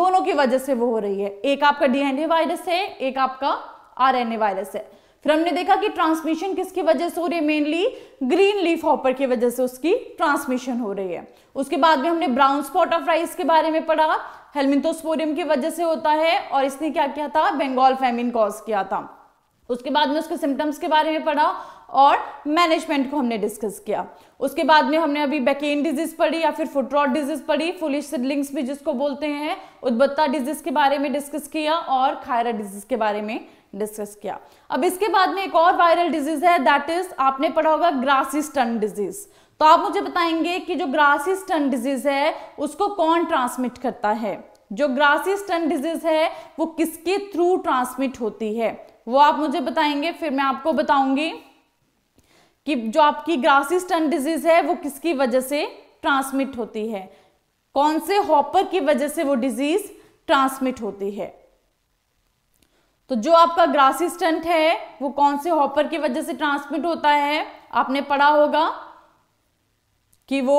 दोनों की वजह से वो हो रही है एक आपका डीएनए वायरस है एक आपका आर वायरस है फिर हमने देखा कि ट्रांसमिशन किसकी वजह से हो रही है मेनली ग्रीन लीफ हॉपर की वजह से उसकी ट्रांसमिशन हो रही है उसके बाद में हमने ब्राउन स्पॉट ऑफ राइस के बारे में पढ़ा हेलमिथोस्पोरियम की वजह से होता है और इसने क्या किया था बंगाल फैमिन कॉज किया था उसके बाद में उसके सिम्टम्स के बारे में पढ़ा और मैनेजमेंट को हमने डिस्कस किया उसके बाद में हमने अभी बैकेन डिजीज पढ़ी या फिर फुटरॉट डिजीज पढ़ी फुलिश सिडलिंग्स भी जिसको बोलते हैं उद्बत्ता डिजीज के बारे में डिस्कस किया और खायरा डिजीज के बारे में डिस्कस किया अब इसके बाद में एक और वायरल डिजीज है दैट इज आपने पढ़ा होगा ग्रासिस्टन डिजीज तो आप मुझे बताएंगे कि जो ग्रासी स्टन डिजीज है उसको कौन ट्रांसमिट करता है जो ग्रासी स्टन डिजीज है वो किसके थ्रू ट्रांसमिट होती है वो आप मुझे बताएंगे फिर मैं आपको बताऊंगी कि जो आपकी ग्रासी स्टन डिजीज है वो किसकी वजह से ट्रांसमिट होती है कौन से हॉपर की वजह से वो डिजीज ट्रांसमिट होती है तो जो आपका ग्रासी स्टंट है वो कौन से हॉपर की वजह से ट्रांसमिट होता है आपने पढ़ा होगा कि वो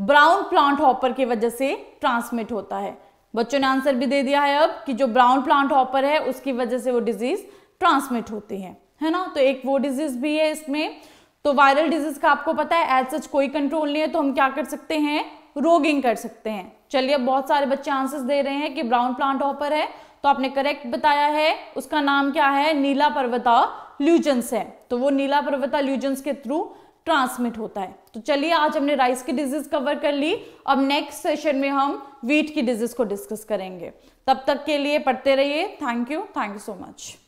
ब्राउन प्लांट हॉपर की वजह से ट्रांसमिट होता है बच्चों ने आंसर भी दे दिया है अब कि जो ब्राउन प्लांट हॉपर है उसकी वजह से वो डिजीज ट्रांसमिट होती है है ना तो एक वो डिजीज भी है इसमें तो वायरल डिजीज का आपको पता है एज सच कोई कंट्रोल नहीं है तो हम क्या कर सकते हैं रोगिंग कर सकते हैं चलिए अब बहुत सारे बच्चे आंसर दे रहे हैं कि ब्राउन प्लांट हॉपर है तो आपने करेक्ट बताया है उसका नाम क्या है नीला पर्वता ल्यूजेंस है तो वो नीला पर्वता ल्यूजेंस के थ्रू ट्रांसमिट होता है तो चलिए आज हमने राइस की डिजीज कवर कर ली अब नेक्स्ट सेशन में हम वीट की डिजीज को डिस्कस करेंगे तब तक के लिए पढ़ते रहिए thank you thank you so much